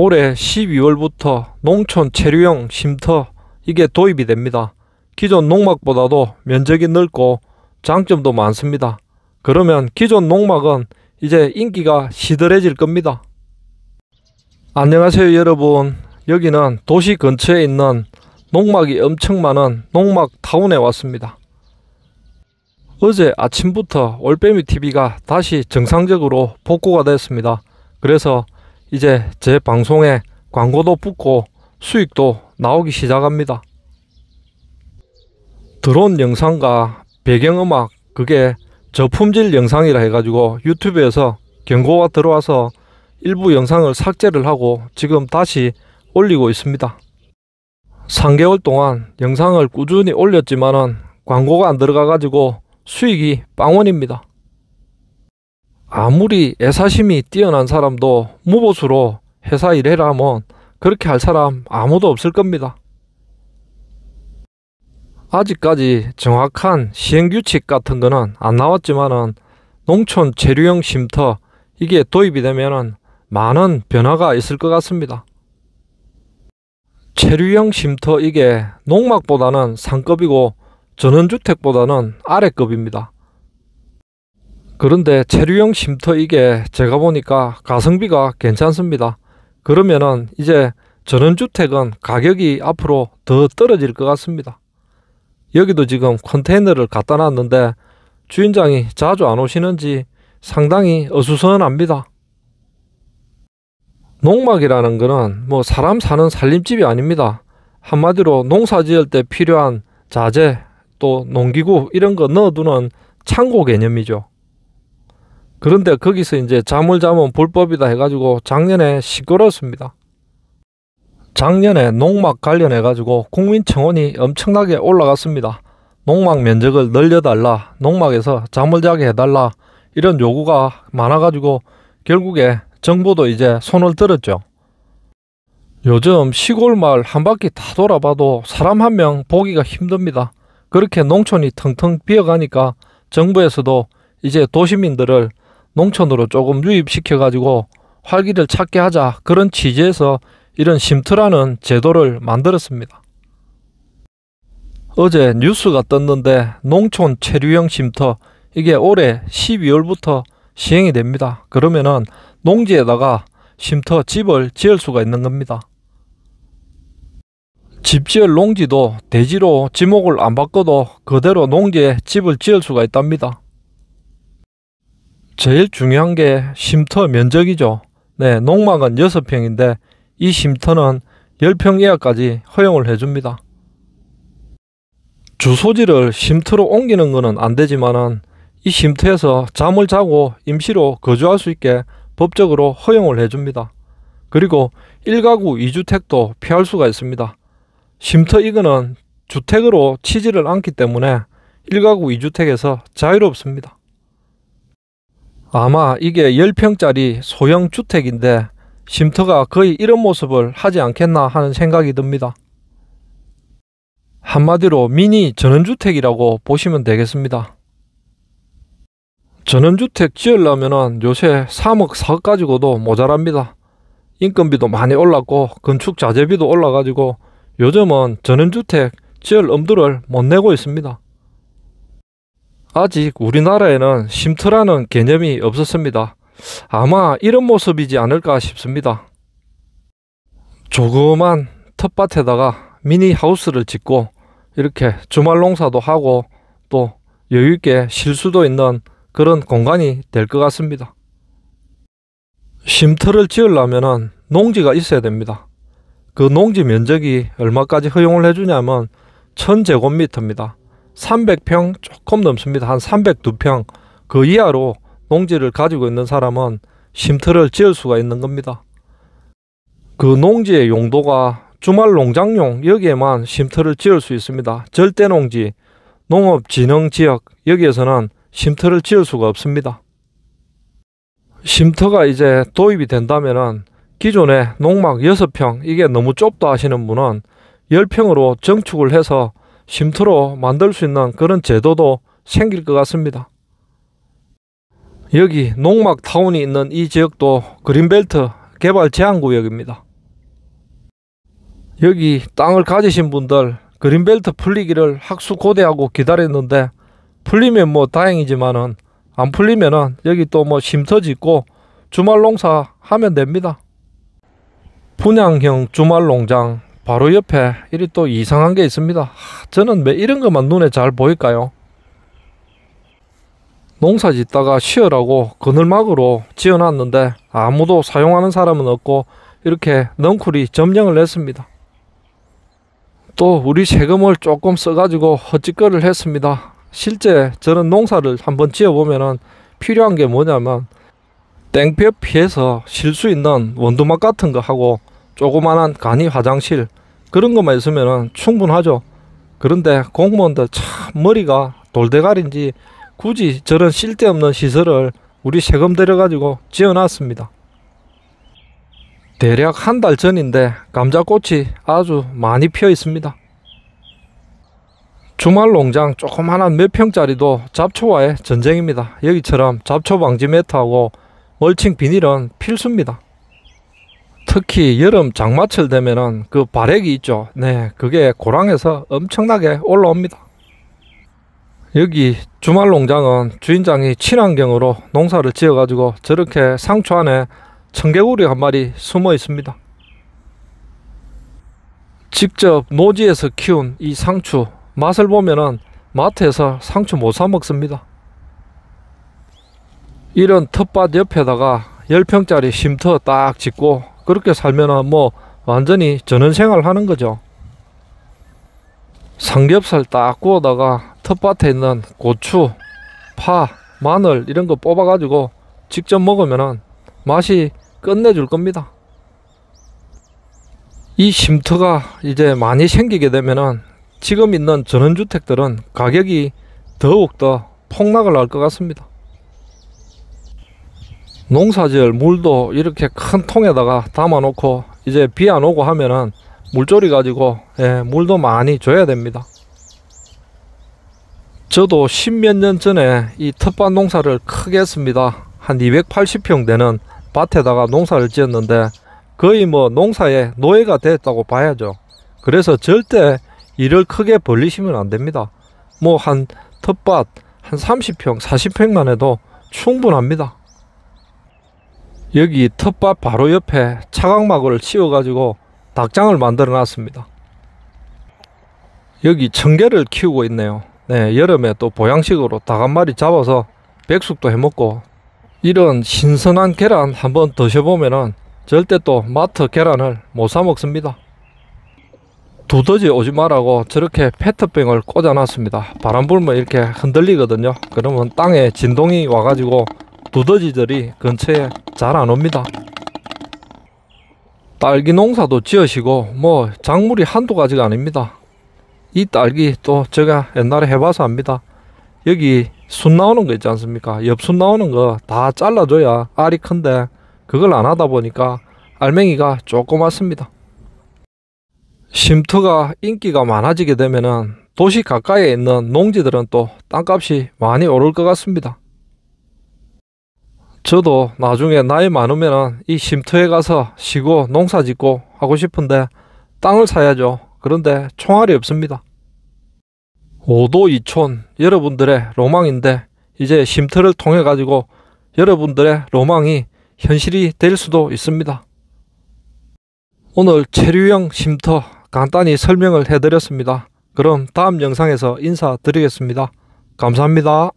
올해 12월부터 농촌 체류용 쉼터 이게 도입이 됩니다. 기존 농막보다도 면적이 넓고 장점도 많습니다. 그러면 기존 농막은 이제 인기가 시들해질 겁니다. 안녕하세요 여러분 여기는 도시 근처에 있는 농막이 엄청 많은 농막타운에 왔습니다. 어제 아침부터 올빼미TV가 다시 정상적으로 복구가 됐습니다. 그래서 이제 제 방송에 광고도 붙고 수익도 나오기 시작합니다. 드론 영상과 배경음악 그게 저품질 영상이라 해가지고 유튜브에서 경고가 들어와서 일부 영상을 삭제를 하고 지금 다시 올리고 있습니다. 3개월 동안 영상을 꾸준히 올렸지만은 광고가 안 들어가가지고 수익이 빵원입니다. 아무리 애사심이 뛰어난 사람도 무보수로 회사 일해라 하면 그렇게 할 사람 아무도 없을 겁니다. 아직까지 정확한 시행규칙 같은 거는 안나왔지만 농촌 재료형 쉼터 이게 도입이 되면 많은 변화가 있을 것 같습니다. 체류형 쉼터 이게 농막보다는 상급이고 전원주택보다는 아래급입니다. 그런데 체류형 쉼터 이게 제가 보니까 가성비가 괜찮습니다. 그러면은 이제 전원주택은 가격이 앞으로 더 떨어질 것 같습니다. 여기도 지금 컨테이너를 갖다 놨는데 주인장이 자주 안 오시는지 상당히 어수선합니다. 농막이라는 거는 뭐 사람 사는 살림집이 아닙니다. 한마디로 농사 지을 때 필요한 자재 또 농기구 이런 거 넣어두는 창고 개념이죠. 그런데 거기서 이제 잠을 자면 불법이다 해가지고 작년에 시끄러웠습니다. 작년에 농막 관련해가지고 국민청원이 엄청나게 올라갔습니다. 농막 면적을 늘려달라, 농막에서 잠을 자게 해달라, 이런 요구가 많아가지고 결국에 정부도 이제 손을 들었죠. 요즘 시골 마을 한 바퀴 다 돌아봐도 사람 한 명 보기가 힘듭니다. 그렇게 농촌이 텅텅 비어가니까 정부에서도 이제 도시민들을 농촌으로 조금 유입시켜 가지고 활기를 찾게 하자 그런 취지에서 이런 쉼터라는 제도를 만들었습니다. 어제 뉴스가 떴는데 농촌 체류형 쉼터 이게 올해 12월부터 시행이 됩니다. 그러면은 농지에다가 쉼터 집을 지을 수가 있는 겁니다. 집 지을 농지도 대지로 지목을 안 바꿔도 그대로 농지에 집을 지을 수가 있답니다. 제일 중요한 게 쉼터 면적이죠. 네, 농막은 6평인데 이 쉼터는 10평 이하까지 허용을 해줍니다. 주소지를 쉼터로 옮기는 것은 안되지만은 이 쉼터에서 잠을 자고 임시로 거주할 수 있게 법적으로 허용을 해줍니다. 그리고 1가구 2주택도 피할 수가 있습니다. 쉼터 이거는 주택으로 치지를 않기 때문에 1가구 2주택에서 자유롭습니다. 아마 이게 10평짜리 소형 주택인데 쉼터가 거의 이런 모습을 하지 않겠나 하는 생각이 듭니다. 한마디로 미니 전원주택이라고 보시면 되겠습니다. 전원주택 지으려면 요새 3억 4억 가지고도 모자랍니다. 인건비도 많이 올랐고 건축 자재비도 올라가지고 요즘은 전원주택 지을 엄두를 못 내고 있습니다. 아직 우리나라에는 쉼터라는 개념이 없었습니다. 아마 이런 모습이지 않을까 싶습니다. 조그만 텃밭에다가 미니 하우스를 짓고 이렇게 주말 농사도 하고 또 여유있게 쉴 수도 있는 그런 공간이 될 것 같습니다. 쉼터를 지으려면 농지가 있어야 됩니다. 그 농지 면적이 얼마까지 허용을 해주냐면 1000제곱미터입니다. 300평 조금 넘습니다. 한 302평 그 이하로 농지를 가지고 있는 사람은 쉼터를 지을 수가 있는 겁니다. 그 농지의 용도가 주말 농장용 여기에만 쉼터를 지을 수 있습니다. 절대농지, 농업진흥지역 여기에서는 쉼터를 지을 수가 없습니다. 쉼터가 이제 도입이 된다면은 기존에 농막 6평 이게 너무 좁다 하시는 분은 10평으로 정축을 해서 쉼터로 만들 수 있는 그런 제도도 생길 것 같습니다. 여기 농막타운이 있는 이 지역도 그린벨트 개발 제한구역입니다. 여기 땅을 가지신 분들 그린벨트 풀리기를 학수고대하고 기다렸는데 풀리면 뭐 다행이지만은 안 풀리면은 여기 또 뭐 쉼터 짓고 주말 농사 하면 됩니다. 분양형 주말 농장 바로 옆에 이리 또 이상한 게 있습니다. 저는 왜 이런 것만 눈에 잘 보일까요? 농사 짓다가 쉬어라고 그늘막으로 지어놨는데 아무도 사용하는 사람은 없고 이렇게 넝쿨이 점령을 했습니다. 또 우리 세금을 조금 써가지고 헛짓거리를 했습니다. 실제 저는 농사를 한번 지어보면 필요한 게 뭐냐면 땡볕 피해서 쉴 수 있는 원두막 같은 거 하고 조그만한 간이 화장실 그런 것만 있으면 충분하죠. 그런데 공무원들 참 머리가 돌대가리인지 굳이 저런 쓸데없는 시설을 우리 세금 들여가지고 지어놨습니다. 대략 한 달 전인데 감자꽃이 아주 많이 피어 있습니다. 주말 농장 조그만한 몇 평짜리도 잡초와의 전쟁입니다. 여기처럼 잡초 방지 매트하고 멀칭 비닐은 필수입니다. 특히 여름 장마철 되면은 그 발액이 있죠. 네, 그게 고랑에서 엄청나게 올라옵니다. 여기 주말 농장은 주인장이 친환경으로 농사를 지어가지고 저렇게 상추 안에 청개구리 한 마리 숨어 있습니다. 직접 노지에서 키운 이 상추 맛을 보면은 마트에서 상추 못 사 먹습니다. 이런 텃밭 옆에다가 10평짜리 쉼터 딱 짓고 그렇게 살면뭐 완전히 전원 생활 하는 거죠. 삼겹살 딱 구워다가 텃밭에 있는 고추, 파, 마늘 이런 거 뽑아가지고 직접 먹으면 맛이 끝내줄 겁니다. 이 쉼터가 이제 많이 생기게 되면은 지금 있는 전원주택들은 가격이 더욱더 폭락을 할 것 같습니다. 농사지을 물도 이렇게 큰 통에다가 담아놓고 이제 비 안 오고 하면은 물조리 가지고 예, 물도 많이 줘야 됩니다. 저도 십몇 년 전에 이 텃밭 농사를 크게 했습니다. 한 280평 되는 밭에다가 농사를 지었는데 거의 뭐 농사에 노예가 됐다고 봐야죠. 그래서 절대 일을 크게 벌리시면 안 됩니다. 뭐 한 텃밭 한 30평, 40평만 해도 충분합니다. 여기 텃밭 바로 옆에 차광막을 치워가지고 닭장을 만들어 놨습니다. 여기 청개를 키우고 있네요. 네, 여름에 또 보양식으로 닭 한 마리 잡아서 백숙도 해먹고 이런 신선한 계란 한번 드셔보면은 절대 또 마트 계란을 못 사 먹습니다. 두더지 오지 말라고 저렇게 페트병을 꽂아놨습니다. 바람 불면 이렇게 흔들리거든요. 그러면 땅에 진동이 와가지고 두더지들이 근처에 잘안 옵니다. 딸기 농사도 지으시고 뭐 작물이 한두 가지가 아닙니다. 이 딸기 또 제가 옛날에 해봐서 압니다. 여기 순 나오는 거 있지 않습니까? 옆순 나오는 거 다 잘라줘야 알이 큰데 그걸 안 하다 보니까 알맹이가 조금왔습니다 쉼터가 인기가 많아지게 되면은 도시 가까이에 있는 농지들은 또 땅값이 많이 오를 것 같습니다. 저도 나중에 나이 많으면 이 쉼터에 가서 쉬고 농사 짓고 하고 싶은데 땅을 사야죠. 그런데 총알이 없습니다. 5도 2촌 여러분들의 로망인데 이제 쉼터를 통해 가지고 여러분들의 로망이 현실이 될 수도 있습니다. 오늘 체류형 쉼터 간단히 설명을 해드렸습니다. 그럼 다음 영상에서 인사드리겠습니다. 감사합니다.